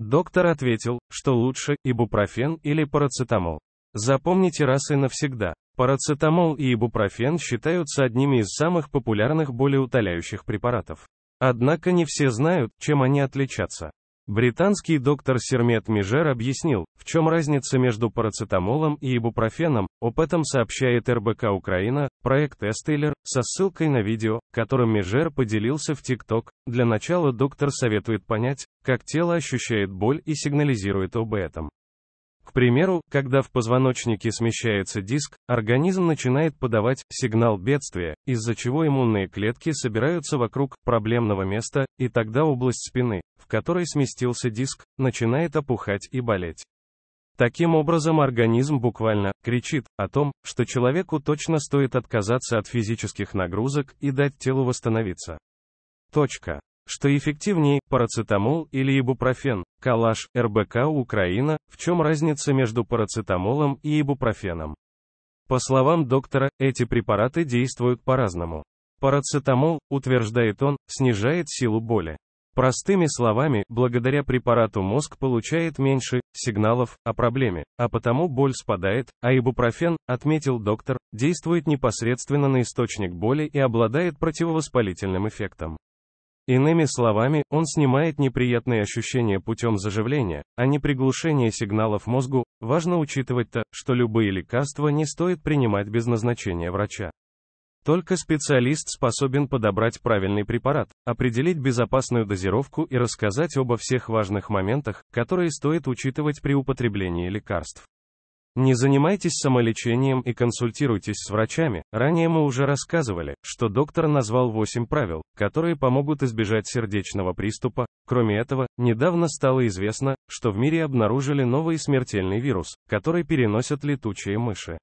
Доктор ответил, что лучше ибупрофен или парацетамол. Запомните раз и навсегда. Парацетамол и ибупрофен считаются одними из самых популярных болеутоляющих препаратов. Однако не все знают, чем они отличаются. Британский доктор Сермет Межер объяснил, в чем разница между парацетамолом и ибупрофеном, об этом сообщает РБК Украина, проект Эстейлер, со ссылкой на видео, которым Межер поделился в ТикТок. Для начала доктор советует понять, как тело ощущает боль и сигнализирует об этом. К примеру, когда в позвоночнике смещается диск, организм начинает подавать сигнал бедствия, из-за чего иммунные клетки собираются вокруг проблемного места, и тогда область спины, в которой сместился диск, начинает опухать и болеть. Таким образом организм буквально кричит о том, что человеку точно стоит отказаться от физических нагрузок и дать телу восстановиться. Точка что эффективнее парацетамол или ибупрофен, калаш, РБК Украина, в чем разница между парацетамолом и ибупрофеном. По словам доктора, эти препараты действуют по-разному. Парацетамол, утверждает он, снижает силу боли. Простыми словами, благодаря препарату мозг получает меньше сигналов о проблеме, а потому боль спадает, а ибупрофен, отметил доктор, действует непосредственно на источник боли и обладает противовоспалительным эффектом. Иными словами, он снимает неприятные ощущения путем заживления, а не приглушения сигналов мозгу. Важно учитывать то, что любые лекарства не стоит принимать без назначения врача. Только специалист способен подобрать правильный препарат, определить безопасную дозировку и рассказать обо всех важных моментах, которые стоит учитывать при употреблении лекарств. Не занимайтесь самолечением и консультируйтесь с врачами. Ранее мы уже рассказывали, что доктор назвал 8 правил, которые помогут избежать сердечного приступа. Кроме этого, недавно стало известно, что в мире обнаружили новый смертельный вирус, который переносят летучие мыши.